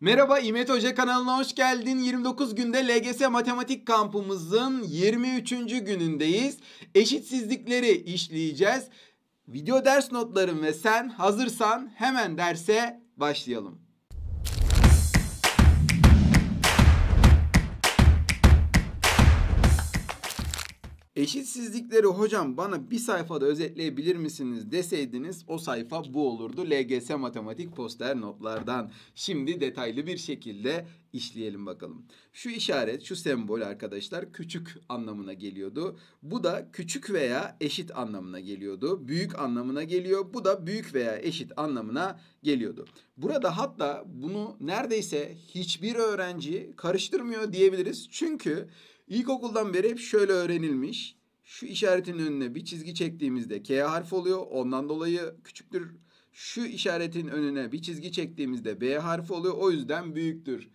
Merhaba İmet Hoca kanalına hoş geldin. 29 günde LGS Matematik kampımızın 23. günündeyiz. Eşitsizlikleri işleyeceğiz. Video ders notlarım ve sen hazırsan hemen derse başlayalım. Eşitsizlikleri hocam bana bir sayfada özetleyebilir misiniz deseydiniz o sayfa bu olurdu. LGS matematik poster notlardan. Şimdi detaylı bir şekilde işleyelim bakalım. Şu işaret, şu sembol arkadaşlar küçük anlamına geliyordu. Bu da küçük veya eşit anlamına geliyordu. Büyük anlamına geliyor. Bu da büyük veya eşit anlamına geliyordu. Burada hatta bunu neredeyse hiçbir öğrenci karıştırmıyor diyebiliriz. Çünkü İlkokuldan beri hep şöyle öğrenilmiş. Şu işaretin önüne bir çizgi çektiğimizde K harfi oluyor. Ondan dolayı küçüktür. Şu işaretin önüne bir çizgi çektiğimizde B harfi oluyor. O yüzden büyüktür.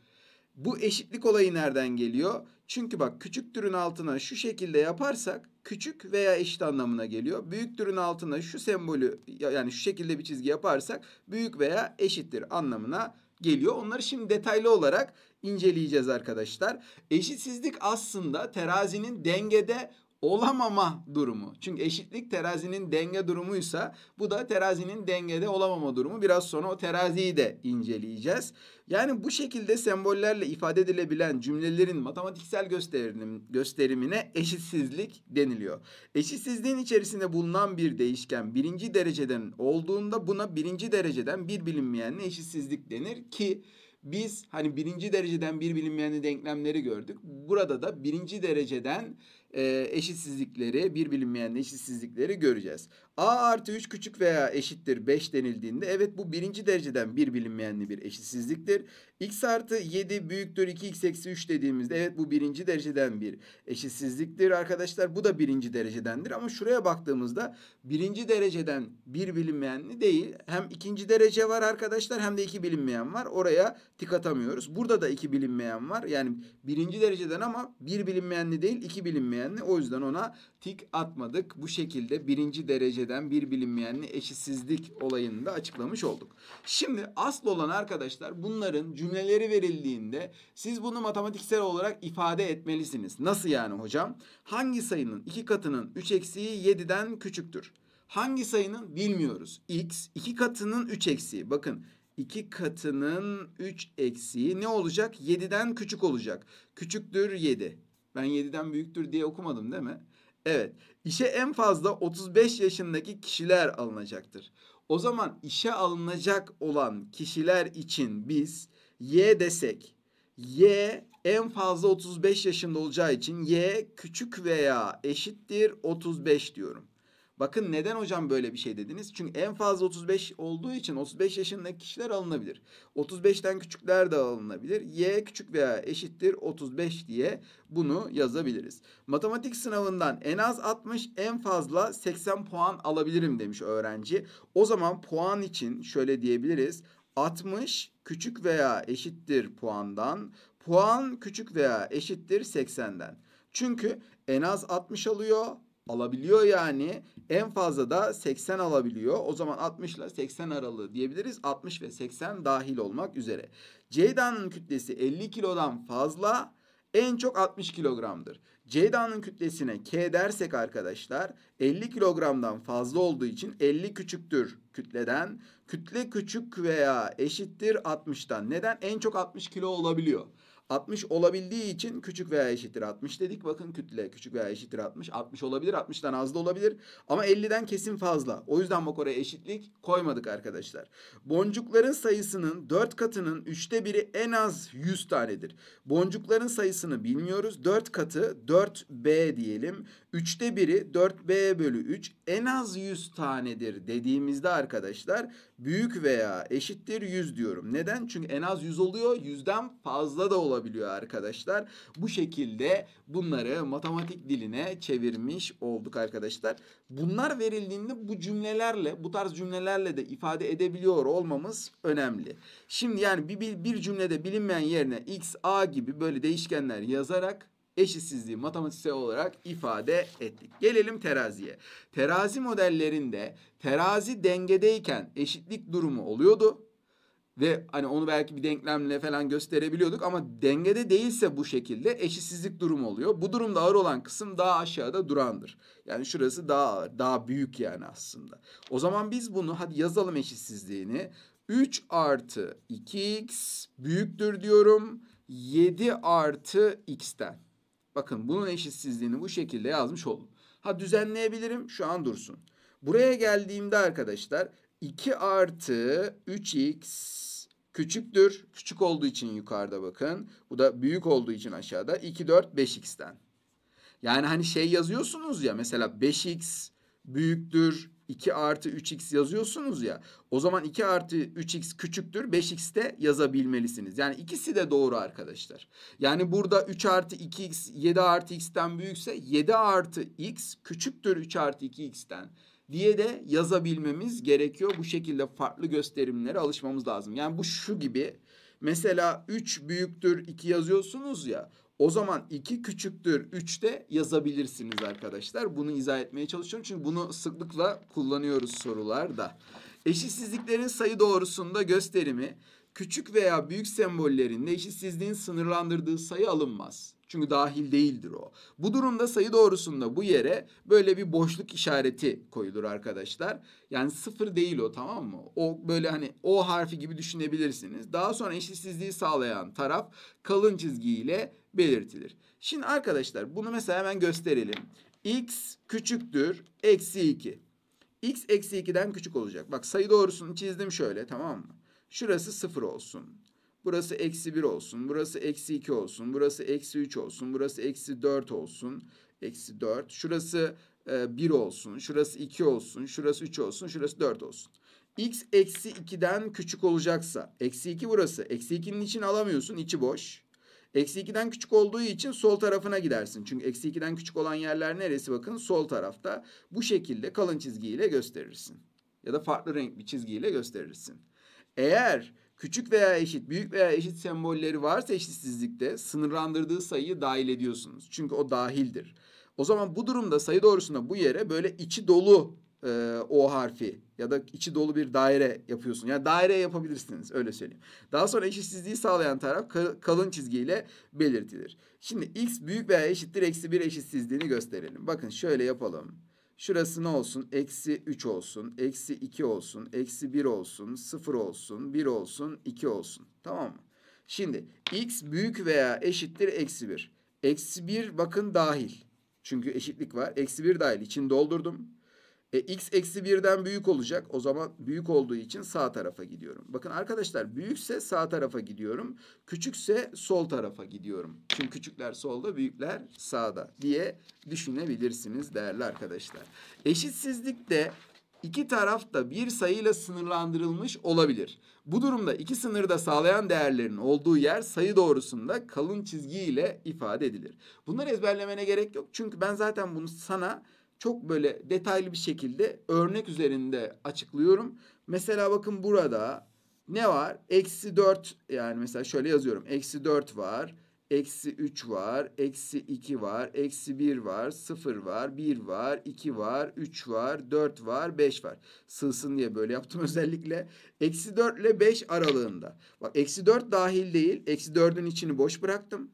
Bu eşitlik olayı nereden geliyor? Çünkü bak küçüktürün altına şu şekilde yaparsak küçük veya eşit anlamına geliyor. Büyüktürün altına şu sembolü yani şu şekilde bir çizgi yaparsak büyük veya eşittir anlamına geliyor. Onları şimdi detaylı olarak inceleyeceğiz arkadaşlar. Eşitsizlik aslında terazinin dengede olamama durumu. Çünkü eşitlik terazinin denge durumuysa bu da terazinin dengede olamama durumu. Biraz sonra o teraziyi de inceleyeceğiz. Yani bu şekilde sembollerle ifade edilebilen cümlelerin matematiksel gösterim, gösterimine eşitsizlik deniliyor. Eşitsizliğin içerisinde bulunan bir değişken birinci dereceden olduğunda buna birinci dereceden bir bilinmeyenle eşitsizlik denir ki biz hani birinci dereceden bir bilinmeyenli denklemleri gördük. Burada da birinci dereceden eşitsizlikleri, bir bilinmeyen eşitsizlikleri göreceğiz a artı 3 küçük veya eşittir 5 denildiğinde evet bu birinci dereceden bir bilinmeyenli bir eşitsizliktir. x artı 7 büyüktür 2x eksi 3 dediğimizde evet bu birinci dereceden bir eşitsizliktir arkadaşlar. Bu da birinci derecedendir ama şuraya baktığımızda birinci dereceden bir bilinmeyenli değil. Hem ikinci derece var arkadaşlar hem de iki bilinmeyen var. Oraya tik atamıyoruz. Burada da iki bilinmeyen var. Yani birinci dereceden ama bir bilinmeyenli değil iki bilinmeyenli. O yüzden ona tik atmadık. Bu şekilde birinci dereceden bir bilinmeyenli eşitsizlik olayını da açıklamış olduk. Şimdi asıl olan arkadaşlar bunların cümleleri verildiğinde siz bunu matematiksel olarak ifade etmelisiniz. Nasıl yani hocam? Hangi sayının iki katının 3 eksiği 7'den küçüktür? Hangi sayının bilmiyoruz. X iki katının 3 eksiği. Bakın 2 katının 3 eksiği ne olacak? 7'den küçük olacak. Küçüktür 7. Ben 7'den büyüktür diye okumadım değil mi? Evet, işe en fazla 35 yaşındaki kişiler alınacaktır. O zaman işe alınacak olan kişiler için biz Y desek, Y en fazla 35 yaşında olacağı için Y küçük veya eşittir 35 diyorum. Bakın neden hocam böyle bir şey dediniz? Çünkü en fazla 35 olduğu için 35 yaşındaki kişiler alınabilir. 35'ten küçükler de alınabilir. Y küçük veya eşittir 35 diye bunu yazabiliriz. Matematik sınavından en az 60 en fazla 80 puan alabilirim demiş öğrenci. O zaman puan için şöyle diyebiliriz. 60 küçük veya eşittir puandan. Puan küçük veya eşittir 80'den. Çünkü en az 60 alıyor alabiliyor yani. En fazla da 80 alabiliyor. O zaman 60 ile 80 aralığı diyebiliriz. 60 ve 80 dahil olmak üzere. Ceyda'nın kütlesi 50 kilodan fazla en çok 60 kilogramdır. Ceyda'nın kütlesine K dersek arkadaşlar 50 kilogramdan fazla olduğu için 50 küçüktür kütleden. Kütle küçük veya eşittir 60'tan. Neden? En çok 60 kilo olabiliyor. 60 olabildiği için küçük veya eşittir 60 dedik. Bakın kütle küçük veya eşittir 60. 60 olabilir, 60'tan az da olabilir. Ama 50'den kesin fazla. O yüzden bak oraya eşitlik koymadık arkadaşlar. Boncukların sayısının 4 katının 3'te biri en az 100 tanedir. Boncukların sayısını bilmiyoruz. 4 katı 4B diyelim. 3'te biri 4B bölü 3 en az 100 tanedir dediğimizde arkadaşlar büyük veya eşittir 100 diyorum. Neden? Çünkü en az 100 oluyor. 100'den fazla da olabiliyor arkadaşlar. Bu şekilde bunları matematik diline çevirmiş olduk arkadaşlar. Bunlar verildiğinde bu cümlelerle, bu tarz cümlelerle de ifade edebiliyor olmamız önemli. Şimdi yani bir, bir cümlede bilinmeyen yerine x, a gibi böyle değişkenler yazarak eşitsizliği matematiksel olarak ifade ettik. Gelelim teraziye. Terazi modellerinde terazi dengedeyken eşitlik durumu oluyordu. Ve hani onu belki bir denklemle falan gösterebiliyorduk ama dengede değilse bu şekilde eşitsizlik durumu oluyor. Bu durumda ağır olan kısım daha aşağıda durandır. Yani şurası daha ağır, daha büyük yani aslında. O zaman biz bunu hadi yazalım eşitsizliğini. 3 artı 2x büyüktür diyorum 7 artı x'ten. Bakın bunun eşitsizliğini bu şekilde yazmış oldum. Ha düzenleyebilirim şu an dursun. Buraya geldiğimde arkadaşlar 2 artı 3x küçüktür. Küçük olduğu için yukarıda bakın. Bu da büyük olduğu için aşağıda. 2, 4, 5x'ten. Yani hani şey yazıyorsunuz ya mesela 5x büyüktür 2 artı 3x yazıyorsunuz ya. O zaman 2 artı 3x küçüktür. 5x de yazabilmelisiniz. Yani ikisi de doğru arkadaşlar. Yani burada 3 artı 2x 7 artı x'ten büyükse 7 artı x küçüktür 3 artı 2x'ten diye de yazabilmemiz gerekiyor. Bu şekilde farklı gösterimlere alışmamız lazım. Yani bu şu gibi Mesela 3 büyüktür 2 yazıyorsunuz ya. O zaman 2 küçüktür 3 de yazabilirsiniz arkadaşlar. Bunu izah etmeye çalışıyorum. Çünkü bunu sıklıkla kullanıyoruz sorularda. Eşitsizliklerin sayı doğrusunda gösterimi küçük veya büyük sembollerinde eşitsizliğin sınırlandırdığı sayı alınmaz. Çünkü dahil değildir o. Bu durumda sayı doğrusunda bu yere böyle bir boşluk işareti koyulur arkadaşlar. Yani sıfır değil o tamam mı? O böyle hani O harfi gibi düşünebilirsiniz. Daha sonra eşitsizliği sağlayan taraf kalın çizgiyle belirtilir. Şimdi arkadaşlar bunu mesela hemen gösterelim. X küçüktür eksi 2. X eksi 2'den küçük olacak. Bak sayı doğrusunu çizdim şöyle tamam mı? Şurası sıfır olsun. Burası eksi 1 olsun. Burası eksi 2 olsun. Burası eksi 3 olsun. Burası eksi 4 olsun. Eksi 4. Şurası e, 1 olsun. Şurası 2 olsun. Şurası 3 olsun. Şurası 4 olsun. X eksi 2'den küçük olacaksa. Eksi 2 burası. Eksi 2'nin için alamıyorsun. içi boş. Eksi 2'den küçük olduğu için sol tarafına gidersin. Çünkü eksi 2'den küçük olan yerler neresi bakın? Sol tarafta. Bu şekilde kalın çizgiyle gösterirsin. Ya da farklı renk bir çizgiyle gösterirsin. Eğer küçük veya eşit, büyük veya eşit sembolleri varsa eşitsizlikte sınırlandırdığı sayıyı dahil ediyorsunuz. Çünkü o dahildir. O zaman bu durumda sayı doğrusunda bu yere böyle içi dolu e, O harfi ya da içi dolu bir daire yapıyorsun. Yani daire yapabilirsiniz öyle söyleyeyim. Daha sonra eşitsizliği sağlayan taraf kalın çizgiyle belirtilir. Şimdi x büyük veya eşittir eksi bir eşitsizliğini gösterelim. Bakın şöyle yapalım. Şurası ne olsun? Eksi 3 olsun, eksi 2 olsun, eksi 1 olsun, 0 olsun, 1 olsun, 2 olsun. Tamam mı? Şimdi x büyük veya eşittir eksi 1. Eksi 1 bakın dahil. Çünkü eşitlik var. Eksi 1 dahil. İçini doldurdum. E, x eksi birden büyük olacak. O zaman büyük olduğu için sağ tarafa gidiyorum. Bakın arkadaşlar büyükse sağ tarafa gidiyorum. Küçükse sol tarafa gidiyorum. Çünkü küçükler solda büyükler sağda diye düşünebilirsiniz değerli arkadaşlar. Eşitsizlikte iki taraf da bir sayıyla sınırlandırılmış olabilir. Bu durumda iki sınırı da sağlayan değerlerin olduğu yer sayı doğrusunda kalın çizgiyle ifade edilir. Bunları ezberlemene gerek yok. Çünkü ben zaten bunu sana çok böyle detaylı bir şekilde örnek üzerinde açıklıyorum. Mesela bakın burada ne var? Eksi 4 yani mesela şöyle yazıyorum. Eksi 4 var. Eksi 3 var. Eksi 2 var. Eksi 1 var. 0 var. 1 var. 2 var. 3 var. 4 var. 5 var. Sığsın diye böyle yaptım özellikle. Eksi 4 ile 5 aralığında. Bak eksi 4 dahil değil. Eksi 4'ün içini boş bıraktım.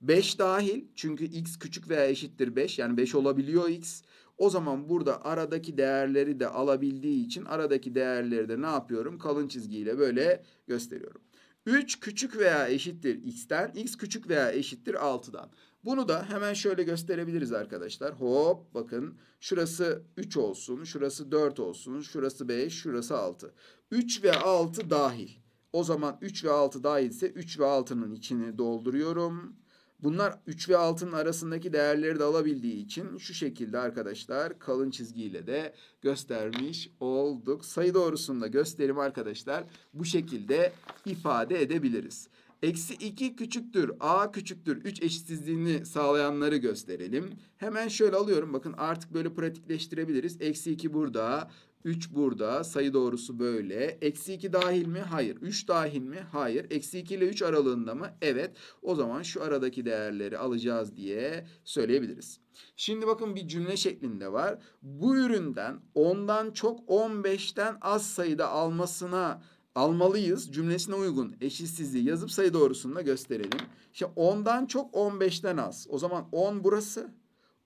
5 dahil çünkü x küçük veya eşittir 5 yani 5 olabiliyor x. O zaman burada aradaki değerleri de alabildiği için aradaki değerleri de ne yapıyorum? Kalın çizgiyle böyle gösteriyorum. 3 küçük veya eşittir x'ten, x küçük veya eşittir 6'dan. Bunu da hemen şöyle gösterebiliriz arkadaşlar. Hop bakın şurası 3 olsun, şurası 4 olsun, şurası 5, şurası 6. 3 ve 6 dahil. O zaman 3 ve 6 dahilse 3 ve 6'nın içini dolduruyorum. Bunlar 3 ve 6'nın arasındaki değerleri de alabildiği için şu şekilde arkadaşlar kalın çizgiyle de göstermiş olduk. Sayı doğrusunda gösterim arkadaşlar bu şekilde ifade edebiliriz. Eksi 2 küçüktür, a küçüktür, 3 eşitsizliğini sağlayanları gösterelim. Hemen şöyle alıyorum. Bakın artık böyle pratikleştirebiliriz. Eksi 2 burada, 3 burada. Sayı doğrusu böyle. Eksi 2 dahil mi? Hayır. 3 dahil mi? Hayır. Eksi 2 ile 3 aralığında mı? Evet. O zaman şu aradaki değerleri alacağız diye söyleyebiliriz. Şimdi bakın bir cümle şeklinde var. Bu üründen 10'dan çok 15'ten az sayıda almasına almalıyız cümlesine uygun eşitsizliği yazıp sayı doğrusunda gösterelim. Şimdi 10'dan çok 15'ten az. O zaman 10 burası,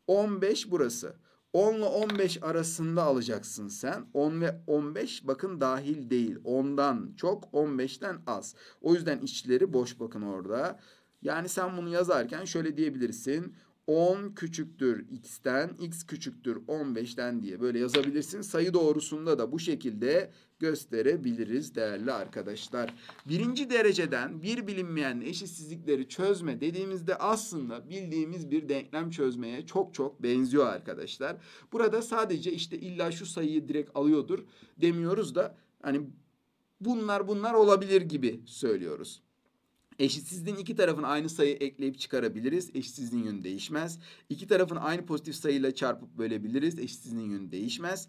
15 burası. 10 ile 15 arasında alacaksın sen. 10 ve 15 bakın dahil değil. 10'dan çok 15'ten az. O yüzden içleri boş bakın orada. Yani sen bunu yazarken şöyle diyebilirsin. 10 küçüktür x'ten, x küçüktür 15'ten diye böyle yazabilirsin. Sayı doğrusunda da bu şekilde gösterebiliriz değerli arkadaşlar. Birinci dereceden bir bilinmeyen eşitsizlikleri çözme dediğimizde aslında bildiğimiz bir denklem çözmeye çok çok benziyor arkadaşlar. Burada sadece işte illa şu sayıyı direkt alıyordur demiyoruz da hani bunlar bunlar olabilir gibi söylüyoruz. Eşitsizliğin iki tarafın aynı sayı ekleyip çıkarabiliriz. Eşitsizliğin yönü değişmez. İki tarafın aynı pozitif sayıyla çarpıp bölebiliriz. Eşitsizliğin yönü değişmez.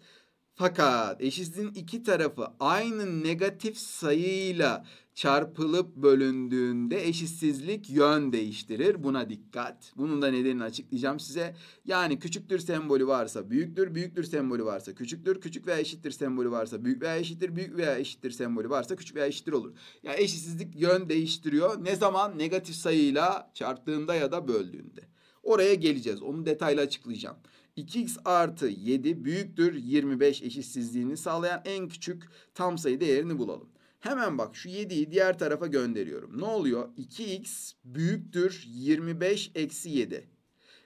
Fakat eşitliğin iki tarafı aynı negatif sayıyla çarpılıp bölündüğünde eşitsizlik yön değiştirir. Buna dikkat. Bunun da nedenini açıklayacağım size. Yani küçüktür sembolü varsa büyüktür, büyüktür sembolü varsa küçüktür, küçük veya eşittir sembolü varsa büyük veya eşittir, büyük veya eşittir sembolü varsa küçük veya eşittir olur. Yani eşitsizlik yön değiştiriyor. Ne zaman? Negatif sayıyla çarptığında ya da böldüğünde. Oraya geleceğiz. Onu detaylı açıklayacağım. 2x artı 7 büyüktür 25 eşitsizliğini sağlayan en küçük tam sayı değerini bulalım. Hemen bak şu 7'yi diğer tarafa gönderiyorum. Ne oluyor? 2x büyüktür 25 eksi 7.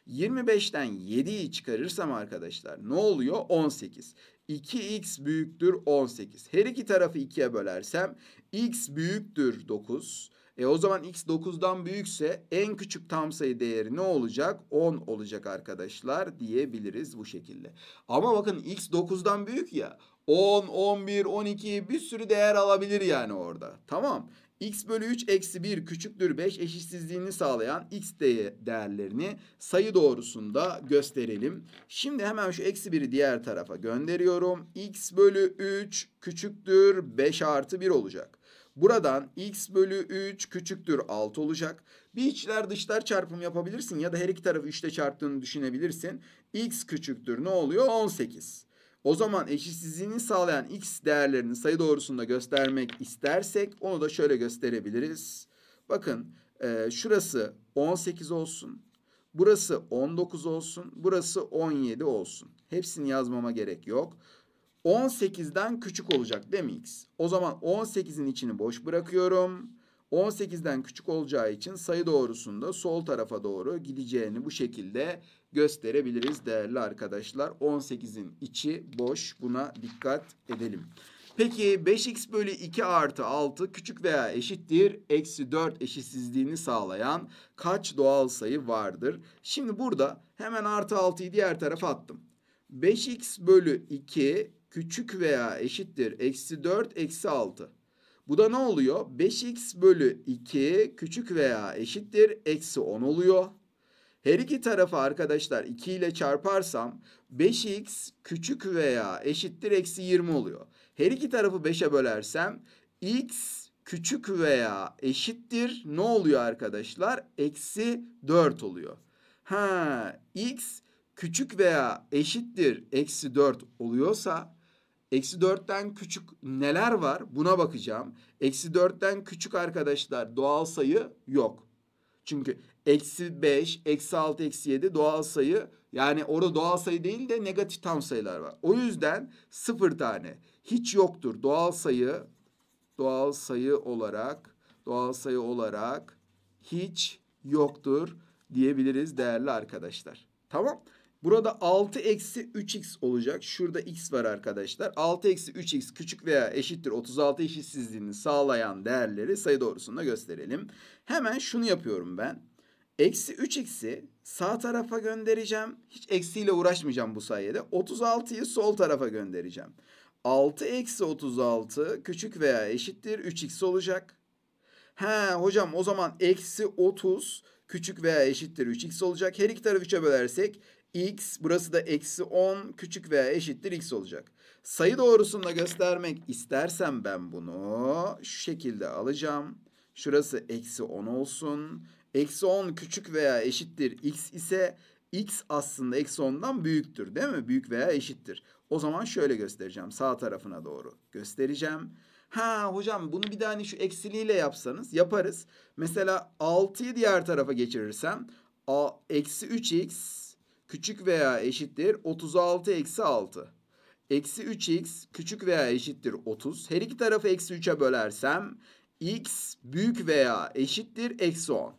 25'ten 7'yi çıkarırsam arkadaşlar ne oluyor? 18. 2x büyüktür 18. Her iki tarafı 2'ye bölersem x büyüktür 9. E o zaman x 9'dan büyükse en küçük tam sayı değeri ne olacak? 10 olacak arkadaşlar diyebiliriz bu şekilde. Ama bakın x 9'dan büyük ya. 10, 11, 12 bir sürü değer alabilir yani orada. Tamam. x bölü 3 eksi 1 küçüktür 5 eşitsizliğini sağlayan x değerlerini sayı doğrusunda gösterelim. Şimdi hemen şu eksi 1'i diğer tarafa gönderiyorum. x bölü 3 küçüktür 5 artı 1 olacak. Buradan x bölü 3 küçüktür 6 olacak. Bir içler dışlar çarpım yapabilirsin ya da her iki tarafı 3'te çarptığını düşünebilirsin. x küçüktür ne oluyor? 18. O zaman eşitsizliğini sağlayan x değerlerini sayı doğrusunda göstermek istersek onu da şöyle gösterebiliriz. Bakın e, şurası 18 olsun. Burası 19 olsun. Burası 17 olsun. Hepsini yazmama gerek yok. 18'den küçük olacak değil mi x? O zaman 18'in içini boş bırakıyorum. 18'den küçük olacağı için sayı doğrusunda sol tarafa doğru gideceğini bu şekilde gösterebiliriz değerli arkadaşlar. 18'in içi boş buna dikkat edelim. Peki 5x bölü 2 artı 6 küçük veya eşittir eksi 4 eşitsizliğini sağlayan kaç doğal sayı vardır? Şimdi burada hemen artı 6'yı diğer tarafa attım. 5x bölü 2 küçük veya eşittir eksi 4 eksi 6. Bu da ne oluyor? 5x bölü 2 küçük veya eşittir eksi 10 oluyor. Her iki tarafı arkadaşlar 2 ile çarparsam 5x küçük veya eşittir eksi 20 oluyor. Her iki tarafı 5'e bölersem x küçük veya eşittir ne oluyor arkadaşlar? Eksi 4 oluyor. Ha x küçük veya eşittir eksi 4 oluyorsa Eksi dörtten küçük neler var buna bakacağım. Eksi dörtten küçük arkadaşlar doğal sayı yok. Çünkü eksi beş, eksi altı, eksi yedi doğal sayı yani orada doğal sayı değil de negatif tam sayılar var. O yüzden sıfır tane hiç yoktur doğal sayı doğal sayı olarak doğal sayı olarak hiç yoktur diyebiliriz değerli arkadaşlar. Tamam. Burada 6 eksi 3x olacak. Şurada x var arkadaşlar. 6 eksi 3x küçük veya eşittir 36 eşitsizliğini sağlayan değerleri sayı doğrusunda gösterelim. Hemen şunu yapıyorum ben. Eksi 3x'i sağ tarafa göndereceğim. Hiç eksiyle uğraşmayacağım bu sayede. 36'yı sol tarafa göndereceğim. 6 eksi 36 küçük veya eşittir 3x olacak. He hocam o zaman eksi 30 küçük veya eşittir 3x olacak. Her iki tarafı 3'e bölersek x burası da eksi 10 küçük veya eşittir x olacak. Sayı doğrusunda göstermek istersem ben bunu şu şekilde alacağım. Şurası eksi 10 olsun. Eksi 10 küçük veya eşittir x ise x aslında eksi 10'dan büyüktür değil mi? Büyük veya eşittir. O zaman şöyle göstereceğim sağ tarafına doğru göstereceğim. Ha hocam bunu bir daha hani şu eksiliyle yapsanız yaparız. Mesela 6'yı diğer tarafa geçirirsem a, eksi 3x küçük veya eşittir 36 eksi 6. Eksi 3x küçük veya eşittir 30. Her iki tarafı eksi 3'e bölersem x büyük veya eşittir eksi 10.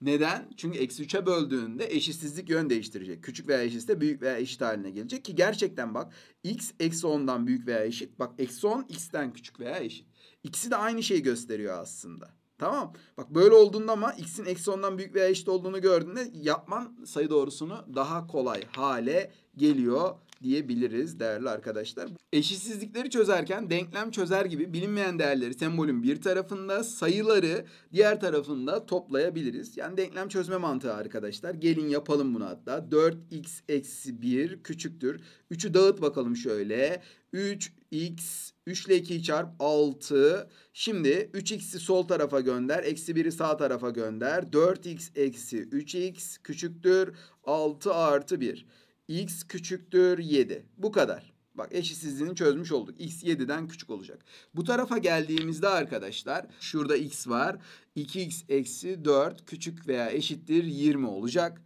Neden? Çünkü eksi 3'e böldüğünde eşitsizlik yön değiştirecek. Küçük veya eşitse büyük veya eşit haline gelecek. Ki gerçekten bak x eksi 10'dan büyük veya eşit. Bak eksi 10 x'ten küçük veya eşit. İkisi de aynı şeyi gösteriyor aslında. Tamam. Bak böyle olduğunda ama x'in eksi 10'dan büyük veya eşit olduğunu gördüğünde yapman sayı doğrusunu daha kolay hale geliyor diyebiliriz değerli arkadaşlar. Eşitsizlikleri çözerken denklem çözer gibi bilinmeyen değerleri sembolün bir tarafında sayıları diğer tarafında toplayabiliriz. Yani denklem çözme mantığı arkadaşlar. Gelin yapalım bunu hatta. 4x eksi 1 küçüktür. 3'ü dağıt bakalım şöyle. 3 x 3 ile 2'yi çarp 6. Şimdi 3x'i sol tarafa gönder. Eksi 1'i sağ tarafa gönder. 4x eksi 3x küçüktür 6 artı 1. x küçüktür 7. Bu kadar. Bak eşitsizliğini çözmüş olduk. X 7'den küçük olacak. Bu tarafa geldiğimizde arkadaşlar şurada x var. 2x eksi 4 küçük veya eşittir 20 olacak.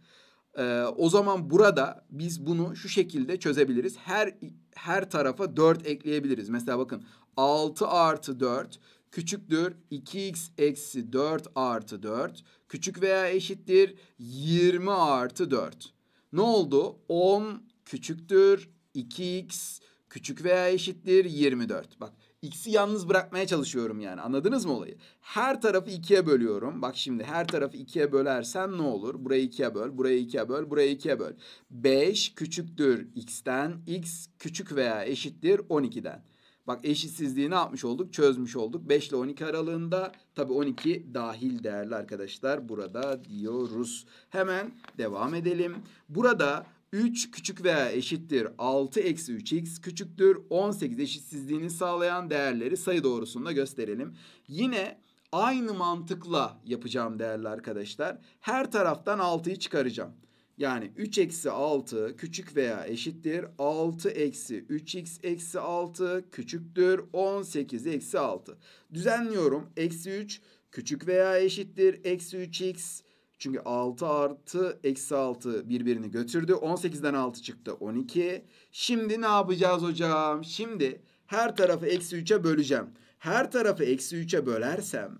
Ee, o zaman burada biz bunu şu şekilde çözebiliriz. Her her tarafa 4 ekleyebiliriz. Mesela bakın 6 artı 4 küçüktür 2x eksi 4 artı 4 küçük veya eşittir 20 artı 4. Ne oldu? 10 küçüktür 2x küçük veya eşittir 24. Bak X'i yalnız bırakmaya çalışıyorum yani. Anladınız mı olayı? Her tarafı ikiye bölüyorum. Bak şimdi her tarafı ikiye bölersen ne olur? Burayı ikiye böl, burayı ikiye böl, burayı ikiye böl. 5 küçüktür X'ten. X küçük veya eşittir 12'den. Bak eşitsizliği ne yapmış olduk? Çözmüş olduk. 5 ile 12 aralığında. Tabii 12 dahil değerli arkadaşlar burada diyoruz. Hemen devam edelim. Burada 3 küçük veya eşittir 6 eksi 3x küçüktür 18 eşitsizliğini sağlayan değerleri sayı doğrusunda gösterelim. Yine aynı mantıkla yapacağım değerli arkadaşlar. Her taraftan 6'yı çıkaracağım. Yani 3 eksi 6 küçük veya eşittir 6 eksi 3x eksi 6 küçüktür 18 eksi 6. Düzenliyorum eksi 3 küçük veya eşittir eksi 3x çünkü 6 artı eksi 6 birbirini götürdü. 18'den 6 çıktı 12. Şimdi ne yapacağız hocam? Şimdi her tarafı eksi 3'e böleceğim. Her tarafı eksi 3'e bölersem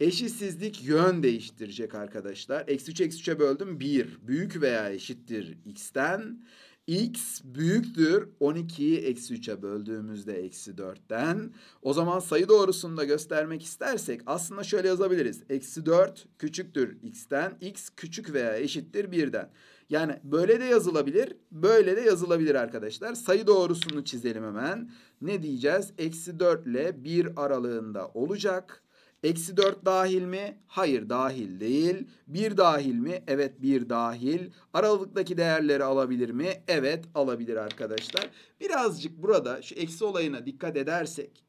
eşitsizlik yön değiştirecek arkadaşlar. Eksi 3 eksi 3'e böldüm 1. Büyük veya eşittir x'ten x büyüktür 12'yi eksi 3'e böldüğümüzde eksi 4'ten. O zaman sayı doğrusunu da göstermek istersek aslında şöyle yazabiliriz. Eksi 4 küçüktür x'ten x küçük veya eşittir 1'den. Yani böyle de yazılabilir böyle de yazılabilir arkadaşlar. Sayı doğrusunu çizelim hemen. Ne diyeceğiz? Eksi 4 ile 1 aralığında olacak. Eksi 4 dahil mi? Hayır dahil değil. 1 dahil mi? Evet 1 dahil. Aralıktaki değerleri alabilir mi? Evet alabilir arkadaşlar. Birazcık burada şu eksi olayına dikkat edersek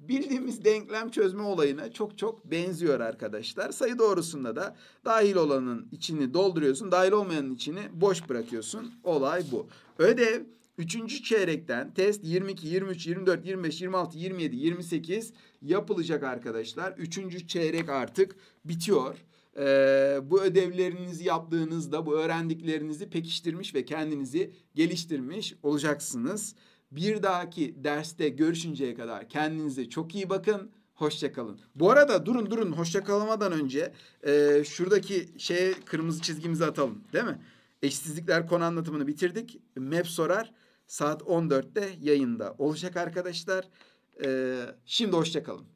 bildiğimiz denklem çözme olayına çok çok benziyor arkadaşlar. Sayı doğrusunda da dahil olanın içini dolduruyorsun. Dahil olmayanın içini boş bırakıyorsun. Olay bu. Ödev Üçüncü çeyrekten test 22, 23, 24, 25, 26, 27, 28 yapılacak arkadaşlar. Üçüncü çeyrek artık bitiyor. Ee, bu ödevlerinizi yaptığınızda bu öğrendiklerinizi pekiştirmiş ve kendinizi geliştirmiş olacaksınız. Bir dahaki derste görüşünceye kadar kendinize çok iyi bakın. Hoşçakalın. Bu arada durun durun hoşçakalamadan önce e, şuradaki şeye kırmızı çizgimizi atalım değil mi? Eşsizlikler konu anlatımını bitirdik. MEP sorar saat 14'te yayında olacak arkadaşlar. Ee, şimdi hoşçakalın.